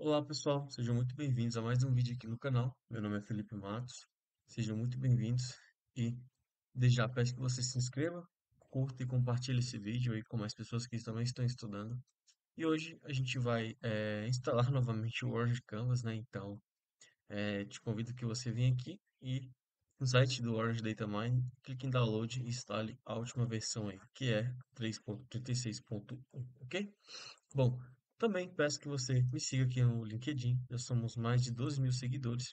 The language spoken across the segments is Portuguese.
Olá pessoal, sejam muito bem-vindos a mais um vídeo aqui no canal. Meu nome é Felipe Matos, sejam muito bem-vindos e desde já peço que você se inscreva, curta e compartilhe esse vídeo aí com mais pessoas que também estão estudando. E hoje a gente vai é, instalar novamente o Word Canvas, né? Então é, te convido que você venha aqui e no site do Orange Data Mine, clique em download e instale a última versão aí, que é 3.36.1, ok? Bom, também peço que você me siga aqui no LinkedIn, já somos mais de 12 mil seguidores.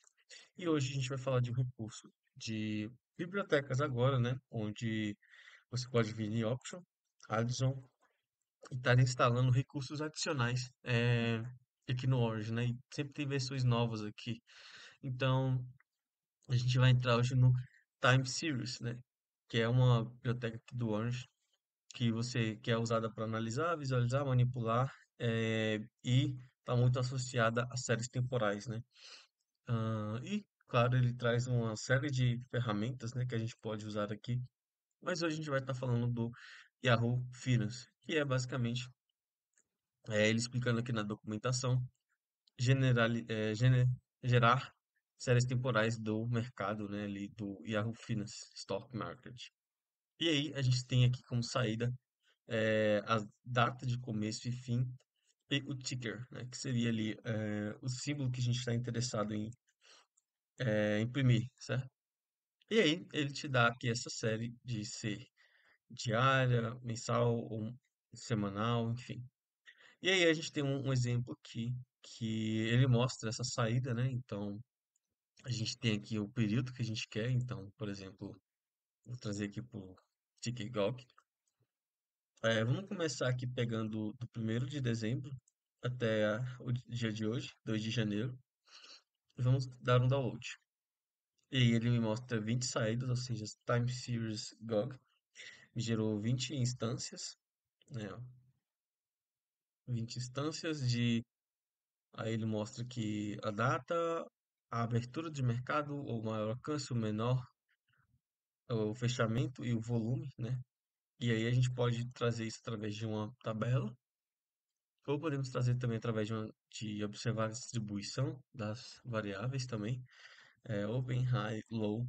E hoje a gente vai falar de um recurso de bibliotecas agora, né? Onde você pode vir em Option, Addison, e estar tá instalando recursos adicionais é, aqui no Orange, né? E sempre tem versões novas aqui. Então, a gente vai entrar hoje no Time Series, né? Que é uma biblioteca do Orange que você quer é usada para analisar, visualizar, manipular é, e está muito associada a séries temporais, né? e, claro, ele traz uma série de ferramentas, né, que a gente pode usar aqui, mas hoje a gente vai estar tá falando do Yahoo Finance, que é basicamente é, ele explicando aqui na documentação general, é, gener, gerar séries temporais do mercado, né, ali do Yahoo Finance Stock Market. E aí a gente tem aqui como saída é, a data de começo e fim e o ticker, né, que seria ali é, o símbolo que a gente está interessado em é, imprimir, certo? E aí ele te dá aqui essa série de ser diária, mensal ou semanal, enfim. E aí a gente tem um, um exemplo aqui que ele mostra essa saída, né? Então a gente tem aqui o período que a gente quer, então, por exemplo, vou trazer aqui para o TikTok. É, vamos começar aqui pegando do 1 de dezembro até a, o dia de hoje, 2 de janeiro. Vamos dar um download. E ele me mostra 20 saídas, ou seja, Time Series GOG. gerou 20 instâncias. Né? 20 instâncias de. Aí ele mostra que a data, a abertura de mercado, o maior alcance, o menor, o fechamento e o volume, né? E aí a gente pode trazer isso através de uma tabela, ou podemos trazer também através de, uma, de observar a distribuição das variáveis também, é, open, high, low,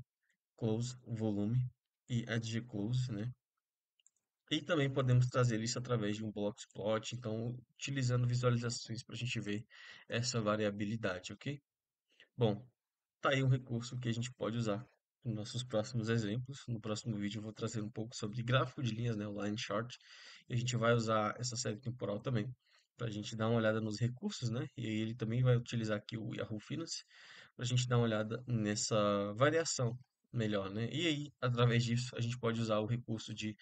close, volume e add close, né? E também podemos trazer isso através de um plot então utilizando visualizações para a gente ver essa variabilidade, ok? Bom, tá aí um recurso que a gente pode usar nos nossos próximos exemplos. No próximo vídeo eu vou trazer um pouco sobre gráfico de linhas, né, o line chart, e a gente vai usar essa série temporal também para a gente dar uma olhada nos recursos, né? E ele também vai utilizar aqui o Yahoo Finance para a gente dar uma olhada nessa variação melhor, né? E aí, através disso, a gente pode usar o recurso de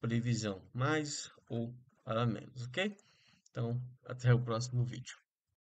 previsão mais ou para menos, ok? Então, até o próximo vídeo.